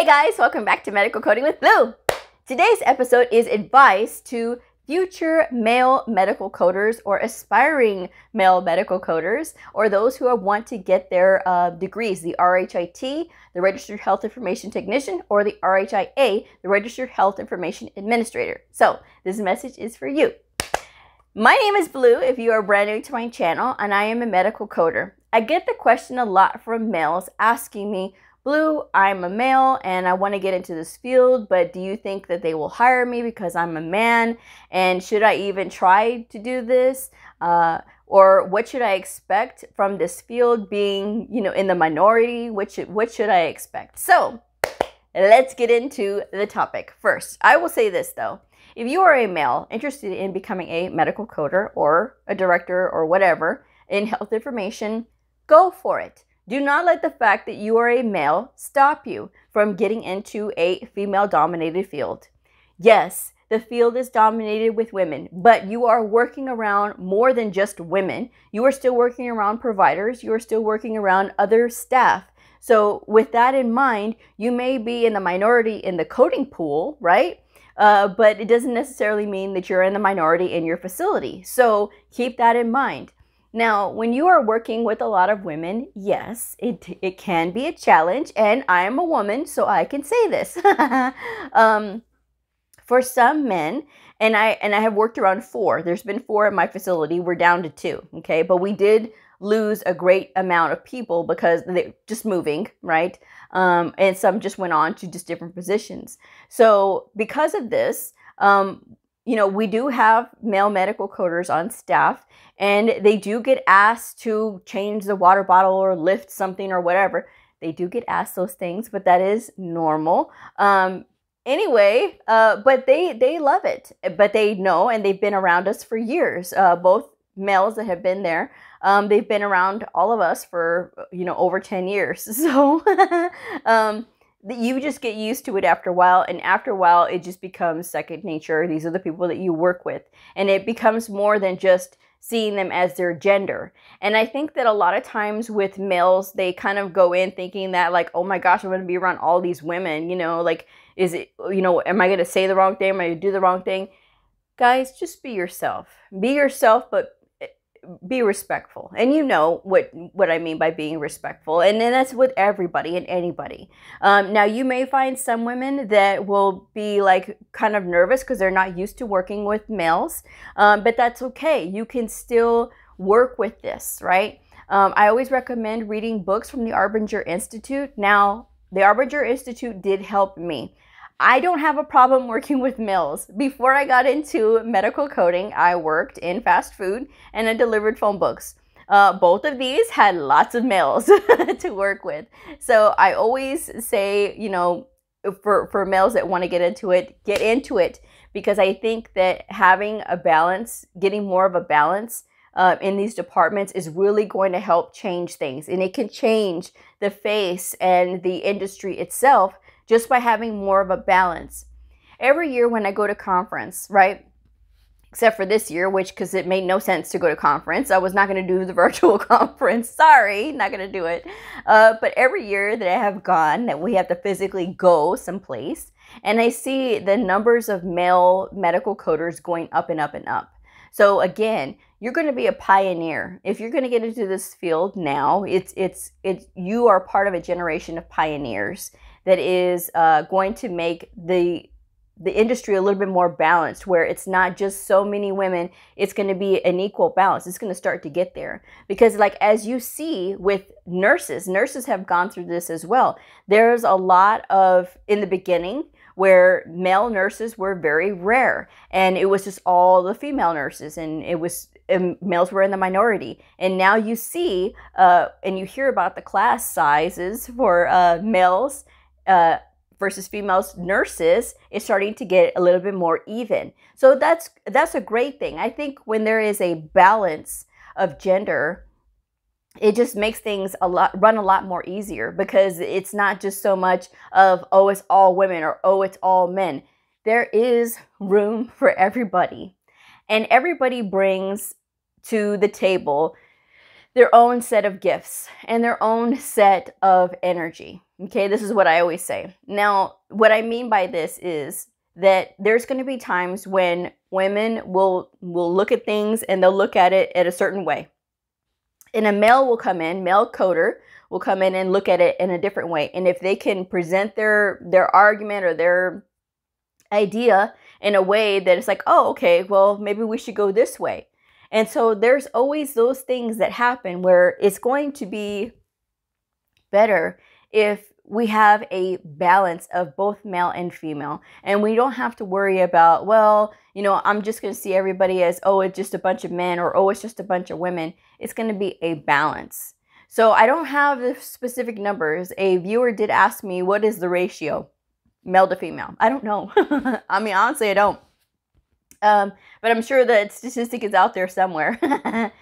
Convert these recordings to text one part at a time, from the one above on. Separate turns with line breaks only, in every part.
Hey guys, welcome back to Medical Coding with Lou. Today's episode is advice to future male medical coders or aspiring male medical coders or those who want to get their uh, degrees the RHIT, the Registered Health Information Technician, or the RHIA, the Registered Health Information Administrator. So, this message is for you. My name is Blue if you are brand new to my channel, and I am a medical coder. I get the question a lot from males asking me, Blue, I'm a male and I want to get into this field, but do you think that they will hire me because I'm a man? And should I even try to do this? Uh, or what should I expect from this field being, you know, in the minority? What what should I expect? So let's get into the topic first. I will say this though. If you are a male interested in becoming a medical coder or a director or whatever in health information, go for it. Do not let the fact that you are a male stop you from getting into a female dominated field. Yes, the field is dominated with women, but you are working around more than just women. You are still working around providers, you are still working around other staff. So, with that in mind, you may be in the minority in the coding pool, right? Uh, but it doesn't necessarily mean that you're in the minority in your facility. So, keep that in mind. Now, when you are working with a lot of women, yes, it, it can be a challenge, and I am a woman, so I can say this. um, for some men, and I and I have worked around four. There's been four in my facility. We're down to two, okay? But we did lose a great amount of people because they're just moving, right? Um, and some just went on to just different positions. So because of this, um, you know, we do have male medical coders on staff, and they do get asked to change the water bottle or lift something or whatever. They do get asked those things, but that is normal. Um, anyway, uh, but they they love it. But they know, and they've been around us for years. Uh, both males that have been there. Um, they've been around all of us for you know over ten years. So. um, that you just get used to it after a while and after a while it just becomes second nature these are the people that you work with and it becomes more than just seeing them as their gender and i think that a lot of times with males they kind of go in thinking that like oh my gosh i'm going to be around all these women you know like is it you know am i going to say the wrong thing am i going to do the wrong thing guys just be yourself be yourself but be respectful and you know what what i mean by being respectful and, then that's with everybody and anybody um, now you may find some women that will be like kind of nervous because they're not used to working with males um, but that's okay you can still work with this right um, i always recommend reading books from the arbinger institute now the arbinger institute did help me I don't have a problem working with males. Before I got into medical coding, I worked in fast food and I delivered phone books. Uh, both of these had lots of males to work with. So I always say, you know, for, for males that want to get into it, get into it because I think that having a balance, getting more of a balance uh, in these departments is really going to help change things. And it can change the face and the industry itself just by having more of a balance. Every year when I go to conference, right? Except for this year, which because it made no sense to go to conference. I was not going to do the virtual conference. Sorry, not going to do it. Uh, but every year that I have gone, that we have to physically go someplace, and I see the numbers of male medical coders going up and up and up. So again, you're going to be a pioneer. If you're going to get into this field now, it's it's it you are part of a generation of pioneers that is uh, going to make the the industry a little bit more balanced where it's not just so many women it's going to be an equal balance it's going to start to get there because like as you see with nurses nurses have gone through this as well there's a lot of in the beginning where male nurses were very rare and it was just all the female nurses and it was and males were in the minority and now you see uh, and you hear about the class sizes for uh, males uh, versus females nurses is starting to get a little bit more even. So that's that's a great thing. I think when there is a balance of gender, it just makes things a lot run a lot more easier because it's not just so much of oh it's all women or oh it's all men. There is room for everybody. And everybody brings to the table their own set of gifts and their own set of energy. Okay, this is what I always say. Now, what I mean by this is that there's going to be times when women will will look at things and they'll look at it at a certain way. And a male will come in, male coder will come in and look at it in a different way. And if they can present their their argument or their idea in a way that it's like, oh, okay, well, maybe we should go this way. And so there's always those things that happen where it's going to be better if we have a balance of both male and female. And we don't have to worry about, well, you know, I'm just going to see everybody as, oh, it's just a bunch of men or, oh, it's just a bunch of women. It's going to be a balance. So I don't have the specific numbers. A viewer did ask me, what is the ratio, male to female? I don't know. I mean, honestly, I don't. Um, but I'm sure that statistic is out there somewhere.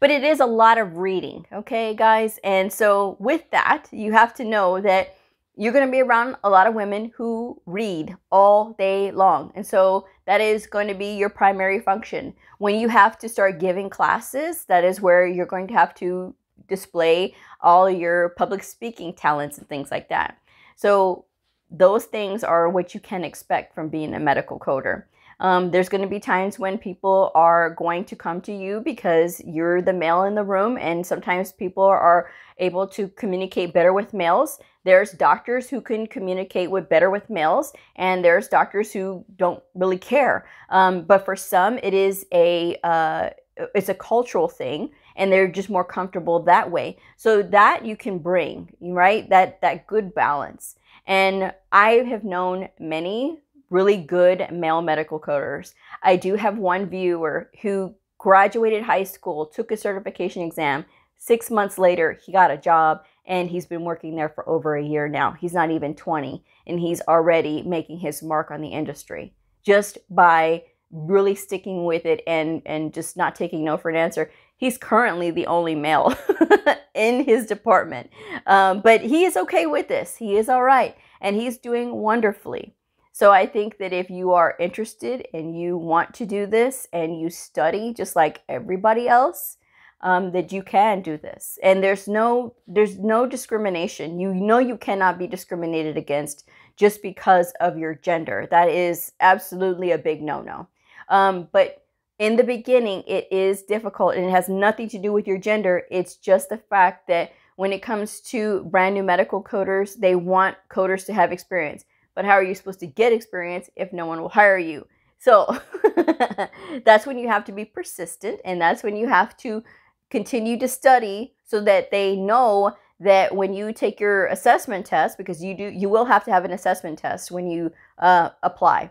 but it is a lot of reading, okay, guys? And so with that, you have to know that you're going to be around a lot of women who read all day long. And so that is going to be your primary function. When you have to start giving classes, that is where you're going to have to display all your public speaking talents and things like that. So those things are what you can expect from being a medical coder. Um, there's going to be times when people are going to come to you because you're the male in the room, and sometimes people are able to communicate better with males. There's doctors who can communicate with better with males, and there's doctors who don't really care. Um, but for some, it is a uh, it's a cultural thing and they're just more comfortable that way so that you can bring right that that good balance and i have known many really good male medical coders. I do have one viewer who graduated high school, took a certification exam. Six months later, he got a job and he's been working there for over a year now. He's not even 20 and he's already making his mark on the industry just by really sticking with it and and just not taking no for an answer. He's currently the only male in his department, um, but he is okay with this. He is all right, and he's doing wonderfully. So I think that if you are interested and you want to do this and you study just like everybody else, um, that you can do this. And there's no there's no discrimination. You know you cannot be discriminated against just because of your gender. That is absolutely a big no-no. Um, but in the beginning, it is difficult and it has nothing to do with your gender. It's just the fact that when it comes to brand new medical coders, they want coders to have experience. But how are you supposed to get experience if no one will hire you? So that's when you have to be persistent and that's when you have to continue to study so that they know that when you take your assessment test because you do you will have to have an assessment test when you uh, apply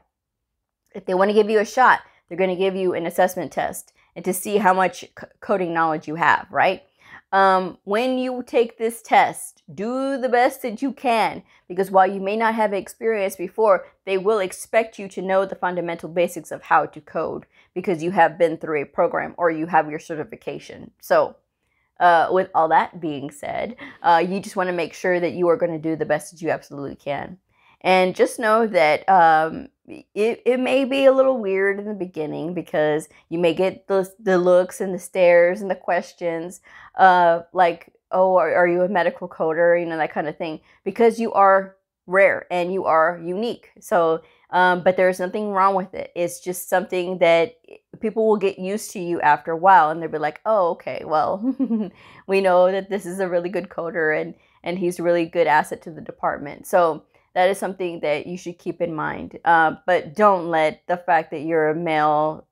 if they want to give you a shot they're going to give you an assessment test and to see how much coding knowledge you have right um, when you take this test, do the best that you can because while you may not have experience before, they will expect you to know the fundamental basics of how to code because you have been through a program or you have your certification. So, uh, with all that being said, uh, you just want to make sure that you are going to do the best that you absolutely can. And just know that um, it, it may be a little weird in the beginning because you may get the, the looks and the stares and the questions uh, like oh are, are you a medical coder you know that kind of thing because you are rare and you are unique so um, but there's nothing wrong with it it's just something that people will get used to you after a while and they'll be like oh okay well we know that this is a really good coder and and he's a really good asset to the department so that is something that you should keep in mind. Uh, but don't let the fact that you're a male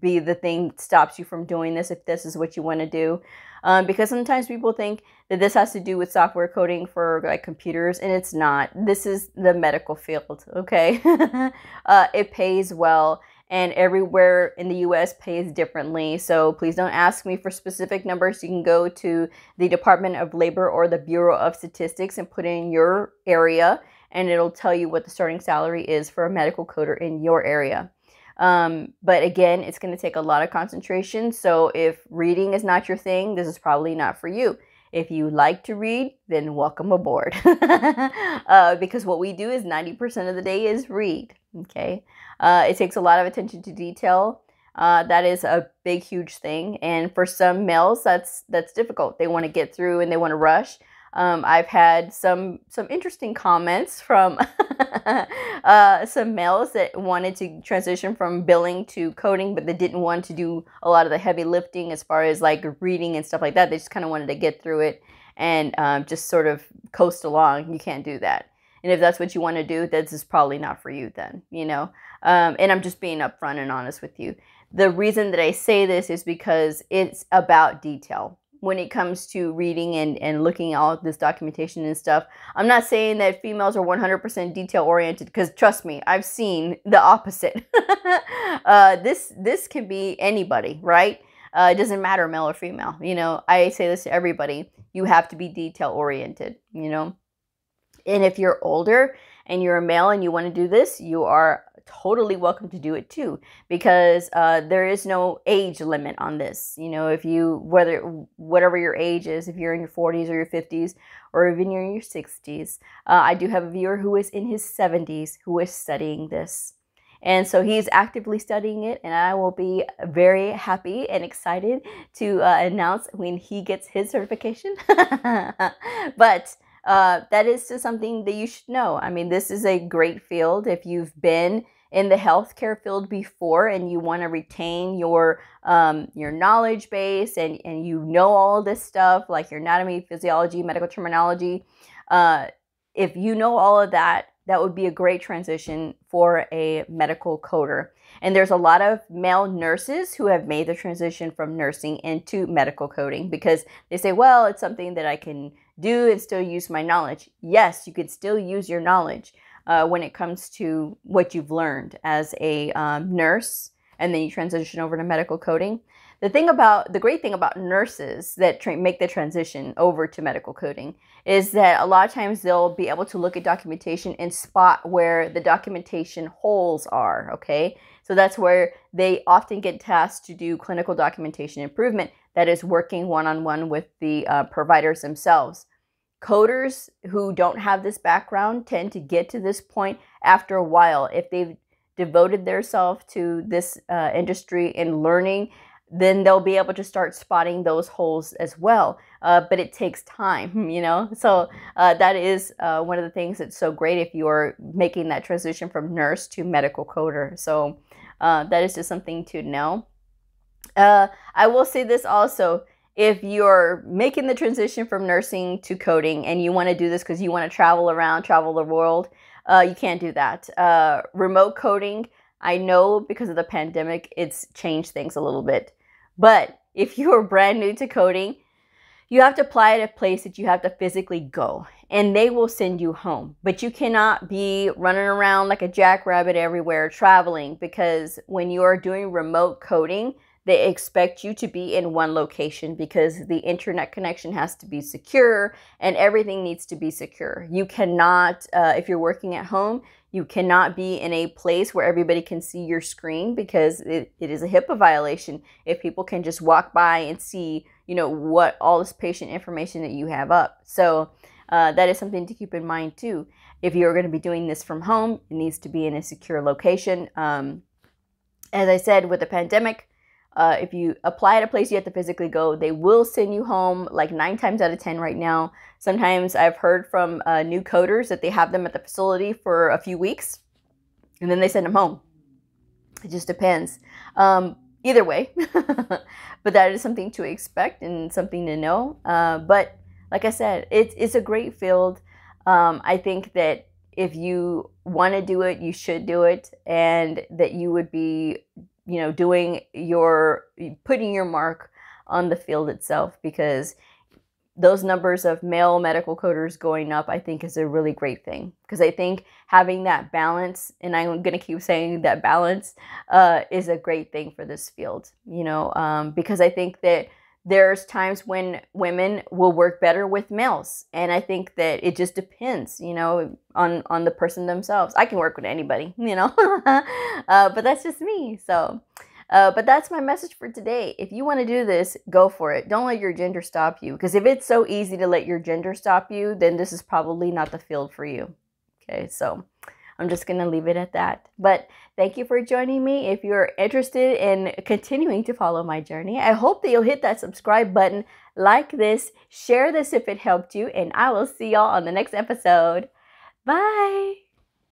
be the thing that stops you from doing this if this is what you want to do. Um, because sometimes people think that this has to do with software coding for like computers, and it's not. This is the medical field, okay? uh, it pays well, and everywhere in the US pays differently. So please don't ask me for specific numbers. You can go to the Department of Labor or the Bureau of Statistics and put in your area and it'll tell you what the starting salary is for a medical coder in your area. Um, but again, it's going to take a lot of concentration. So if reading is not your thing, this is probably not for you. If you like to read, then welcome aboard. uh, because what we do is 90% of the day is read. Okay. Uh, it takes a lot of attention to detail. Uh, that is a big, huge thing. And for some males, that's that's difficult. They want to get through and they want to rush. Um, I've had some some interesting comments from uh, some males that wanted to transition from billing to coding, but they didn't want to do a lot of the heavy lifting as far as like reading and stuff like that. They just kind of wanted to get through it and um, just sort of coast along. You can't do that. And if that's what you want to do, this is probably not for you then, you know? Um, and I'm just being upfront and honest with you. The reason that I say this is because it's about detail when it comes to reading and, and looking at all this documentation and stuff. I'm not saying that females are 100% detail oriented because trust me, I've seen the opposite. uh, this this can be anybody, right? Uh, it doesn't matter male or female. You know, I say this to everybody. You have to be detail oriented. You know, and if you're older and you're a male and you want to do this, you are totally welcome to do it too because uh, there is no age limit on this you know if you whether whatever your age is if you're in your 40s or your 50s or even you're in your 60s uh, i do have a viewer who is in his 70s who is studying this and so he's actively studying it and i will be very happy and excited to uh, announce when he gets his certification but uh, that is just something that you should know. I mean, this is a great field. If you've been in the healthcare field before and you want to retain your um, your knowledge base and, and you know all this stuff like your anatomy physiology medical terminology uh, if you know all of that that would be a great transition for a medical coder and there's a lot of male nurses who have made the transition from nursing into medical coding because they say well it's something that i can do and still use my knowledge yes you could still use your knowledge uh, when it comes to what you've learned as a um, nurse and then you transition over to medical coding. The thing about the great thing about nurses that make the transition over to medical coding is that a lot of times they'll be able to look at documentation and spot where the documentation holes are, okay? So that's where they often get tasked to do clinical documentation improvement that is working one on one with the uh, providers themselves coders who don't have this background tend to get to this point after a while if they've devoted themselves to this uh, industry and learning then they'll be able to start spotting those holes as well uh, but it takes time you know so uh, that is uh, one of the things that's so great if you are making that transition from nurse to medical coder so uh, that is just something to know uh, i will say this also if you're making the transition from nursing to coding and you want to do this because you want to travel around, travel the world, uh, you can't do that. Uh, remote coding, I know because of the pandemic, it's changed things a little bit. But if you are brand new to coding, you have to apply at a place that you have to physically go and they will send you home. But you cannot be running around like a jackrabbit everywhere traveling because when you are doing remote coding, they expect you to be in one location because the internet connection has to be secure and everything needs to be secure. You cannot, uh, if you're working at home, you cannot be in a place where everybody can see your screen because it, it is a HIPAA violation if people can just walk by and see, you know, what all this patient information that you have up. So uh, that is something to keep in mind too. If you're going to be doing this from home, it needs to be in a secure location. Um, as I said, with the pandemic, uh, if you apply at a place you have to physically go, they will send you home like nine times out of 10 right now. Sometimes I've heard from uh, new coders that they have them at the facility for a few weeks and then they send them home. It just depends. Um, either way, but that is something to expect and something to know. Uh, but like I said, it's, it's a great field. Um, I think that if you want to do it, you should do it, and that you would be you know, doing your putting your mark on the field itself because those numbers of male medical coders going up, I think, is a really great thing because I think having that balance, and I'm gonna keep saying that balance, uh, is a great thing for this field. You know, um, because I think that there's times when women will work better with males and i think that it just depends you know on on the person themselves i can work with anybody you know uh, but that's just me so uh, but that's my message for today if you want to do this go for it don't let your gender stop you because if it's so easy to let your gender stop you then this is probably not the field for you okay so I'm just going to leave it at that. But thank you for joining me. If you're interested in continuing to follow my journey, I hope that you'll hit that subscribe button, like this, share this if it helped you, and I will see y'all on the next episode. Bye.